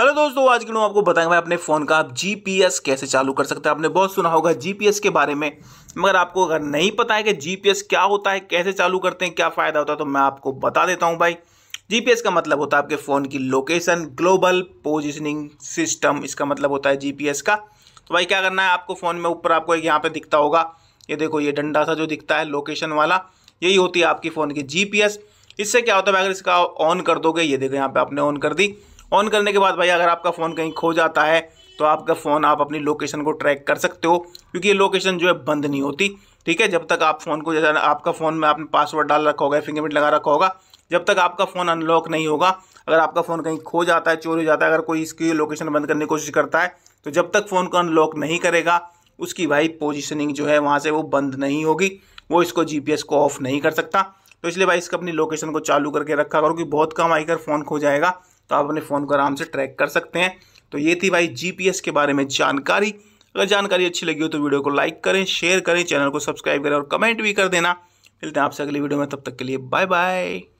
hello दोस्तों आज के लोग आपको बताएंगे मैं अपने फ़ोन का आप जीपीएस कैसे चालू कर सकते हैं आपने बहुत सुना होगा जीपीएस के बारे में मगर आपको अगर नहीं पता है कि जीपीएस क्या होता है कैसे चालू करते हैं क्या फ़ायदा होता है तो मैं आपको बता देता हूं भाई जीपीएस का मतलब होता है आपके फ़ोन की लोकेशन ग्लोबल पोजिशनिंग सिस्टम इसका मतलब होता है जी का तो भाई क्या करना है आपको फ़ोन में ऊपर आपको एक यहाँ पर दिखता होगा ये देखो ये डंडा सा जो दिखता है लोकेशन वाला यही होती है आपकी फ़ोन की जी इससे क्या होता है अगर इसका ऑन कर दोगे ये देखो यहाँ पर आपने ऑन कर दी ऑन करने के बाद भाई अगर आपका फ़ोन कहीं खो जाता है तो आपका फ़ोन आप अपनी लोकेशन को ट्रैक कर सकते हो क्योंकि ये लोकेशन जो है बंद नहीं होती ठीक है जब तक आप फ़ोन को जैसा आपका फ़ोन में आपने पासवर्ड डाल रखा होगा फिंगरप्रिंट लगा रखा होगा जब तक आपका फ़ोन अनलॉक नहीं होगा अगर आपका फ़ोन कहीं खो जाता है चोरी हो जाता है अगर कोई इसकी लोकेशन बंद करने की कोशिश करता है तो जब तक फ़ोन को अनलॉक नहीं करेगा उसकी भाई पोजिशनिंग जो है वहाँ से वो बंद नहीं होगी वो इसको जी को ऑफ नहीं कर सकता तो इसलिए भाई इसका अपनी लोकेशन को चालू करके रखा करो कि बहुत कम आई फ़ोन खो जाएगा तो आप अपने फ़ोन को आराम से ट्रैक कर सकते हैं तो ये थी भाई जी के बारे में जानकारी अगर जानकारी अच्छी लगी हो तो वीडियो को लाइक करें शेयर करें चैनल को सब्सक्राइब करें और कमेंट भी कर देना मिलते हैं आपसे अगली वीडियो में तब तक के लिए बाय बाय